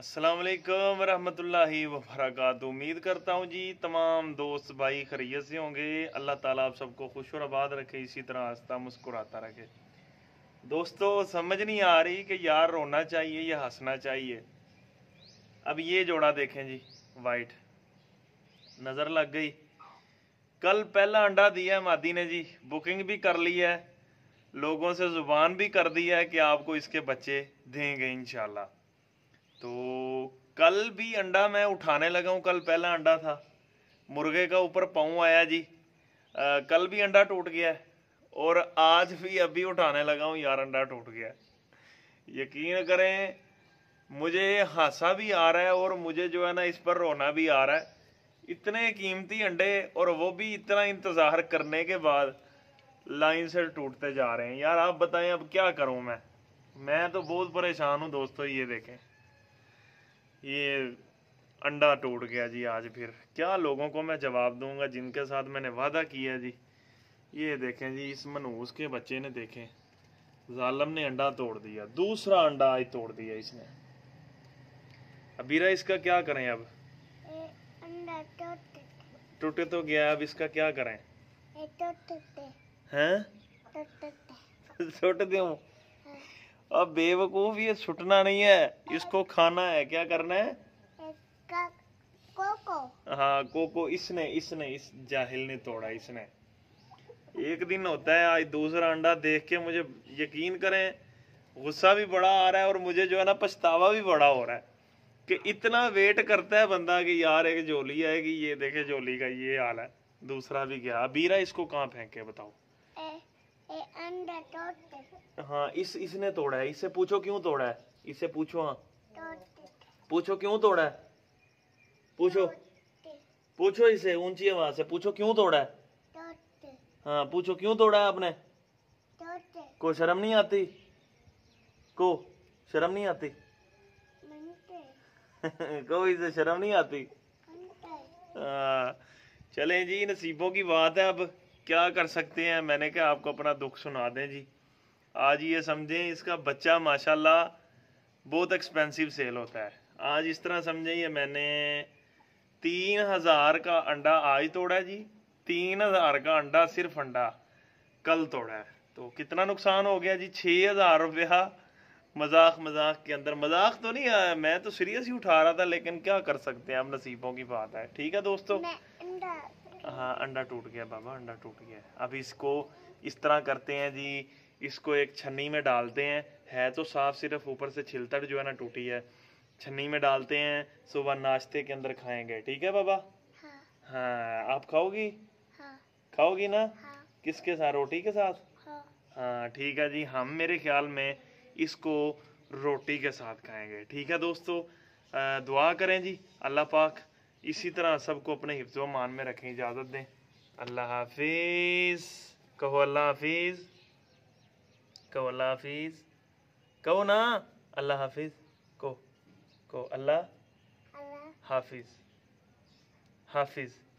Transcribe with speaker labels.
Speaker 1: असलकम वरहमतुल्लाहि वरक उम्मीद करता हूँ जी तमाम दोस्त भाई खरीय से होंगे अल्लाह ताला आप सबको खुश और आबाद रखे इसी तरह आस्था मुस्कुराता रखे दोस्तों समझ नहीं आ रही कि यार रोना चाहिए या हंसना चाहिए अब ये जोड़ा देखें जी वाइट नज़र लग गई कल पहला अंडा दिया है मादी ने जी बुकिंग भी कर ली है लोगों से ज़ुबान भी कर दी है कि आपको इसके बच्चे देंगे इन तो कल भी अंडा मैं उठाने लगा हूँ कल पहला अंडा था मुर्गे का ऊपर पाँव आया जी आ, कल भी अंडा टूट गया है और आज भी अभी उठाने लगा हूँ यार अंडा टूट गया यकीन करें मुझे हंसा भी आ रहा है और मुझे जो है ना इस पर रोना भी आ रहा है इतने कीमती अंडे और वो भी इतना इंतज़ार करने के बाद लाइन से टूटते जा रहे हैं यार आप बताएं अब क्या करूं मैं मैं तो बहुत परेशान हूं दोस्तों ये देखें ये अंडा टूट गया जी आज फिर क्या लोगों को मैं जवाब दूंगा जिनके साथ मैंने वादा किया जी ये देखें जी इस मनूस के बच्चे ने देखें जालम ने अंडा तोड़ दिया दूसरा अंडा आज तोड़ दिया इसने अबीरा इसका क्या करें अब टूटे तो गया अब इसका क्या करें हैं छोटे दूँ अब बेवकूफ ये छुटना नहीं है इसको खाना है क्या करना है कोको हाँ कोको इसने इसने इस जाहिल ने तोड़ा इसने एक दिन होता है आज दूसरा अंडा देख के मुझे यकीन करें गुस्सा भी बड़ा आ रहा है और मुझे जो है ना पछतावा भी बड़ा हो रहा है कि इतना वेट करता है बंदा कि यार एक जोली आएगी ये देखे जोली का ये हाल है दूसरा भी गया बीरा इसको कहाँ फेंके बताओ हाँ इस इसने तोड़ा है इससे पूछो क्यों तोड़ा है इससे पूछो हाँ पूछो क्यों तोड़ा है पूछो पूछो इसे ऊंची आवाज से पूछो क्यों तोड़ा है हाँ पूछो क्यों तोड़ा है आपने को शर्म नहीं आती को शर्म नहीं आती को इसे शर्म नहीं आती हाँ चले जी नसीबों की बात है अब क्या कर सकते हैं मैंने कहा आपको अपना दुख सुना दें जी आज ये समझें इसका बच्चा माशाल्लाह बहुत एक्सपेंसिव सेल होता है आज इस तरह समझें ये मैंने तीन हज़ार का अंडा आज तोड़ा जी तीन हज़ार का अंडा सिर्फ अंडा कल तोड़ा है तो कितना नुकसान हो गया जी छः हज़ार रुपया मजाक मजाक के अंदर मजाक तो नहीं आया मैं तो सीरियस ही उठा रहा था लेकिन क्या कर सकते हैं अब नसीबों की बात है ठीक है दोस्तों हाँ अंडा टूट गया बाबा अंडा टूट गया अब इसको इस तरह करते हैं जी इसको एक छन्नी में डालते हैं है तो साफ सिर्फ ऊपर से छिलतट जो है ना टूटी है छन्नी में डालते हैं सुबह नाश्ते के अंदर खाएंगे ठीक है बाबा हाँ, हाँ आप खाओगी हाँ, खाओगी ना हाँ, किसके साथ रोटी के साथ हाँ, हाँ ठीक है जी हम मेरे ख्याल में इसको रोटी के साथ खाएंगे ठीक है दोस्तों दुआ करें जी अल्लाह पाक इसी तरह सबको अपने हिफ्ज मान में रखें इजाज़त दें अल्लाह हाफिज़ कहो अल्लाह हाफिज़ कहो अल्लाह हाफिज़ कहो ना अल्लाह हाफिज़ कहो कहो अल्लाह हाफिज़ हाफिज़